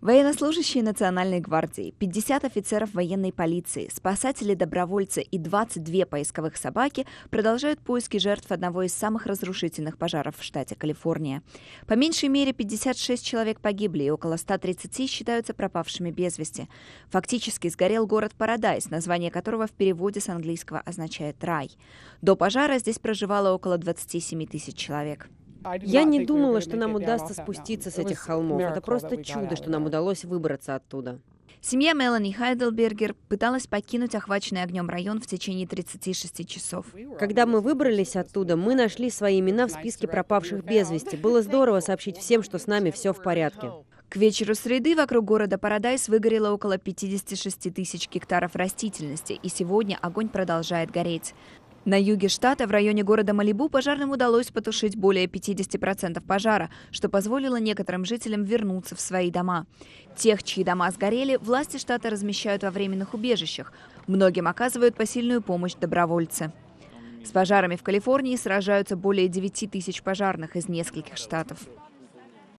Военнослужащие Национальной гвардии, 50 офицеров военной полиции, спасатели-добровольцы и 22 поисковых собаки продолжают поиски жертв одного из самых разрушительных пожаров в штате Калифорния. По меньшей мере 56 человек погибли и около 130 считаются пропавшими без вести. Фактически сгорел город Парадайз, название которого в переводе с английского означает «рай». До пожара здесь проживало около 27 тысяч человек. Я не думала, что нам удастся спуститься с этих холмов. Это просто чудо, что нам удалось выбраться оттуда. Семья Мелани Хайдельбергер пыталась покинуть охваченный огнем район в течение 36 часов. Когда мы выбрались оттуда, мы нашли свои имена в списке пропавших без вести. Было здорово сообщить всем, что с нами все в порядке. К вечеру среды вокруг города Парадайс выгорело около 56 тысяч гектаров растительности, и сегодня огонь продолжает гореть. На юге штата, в районе города Малибу, пожарным удалось потушить более 50% пожара, что позволило некоторым жителям вернуться в свои дома. Тех, чьи дома сгорели, власти штата размещают во временных убежищах. Многим оказывают посильную помощь добровольцы. С пожарами в Калифорнии сражаются более 9 тысяч пожарных из нескольких штатов.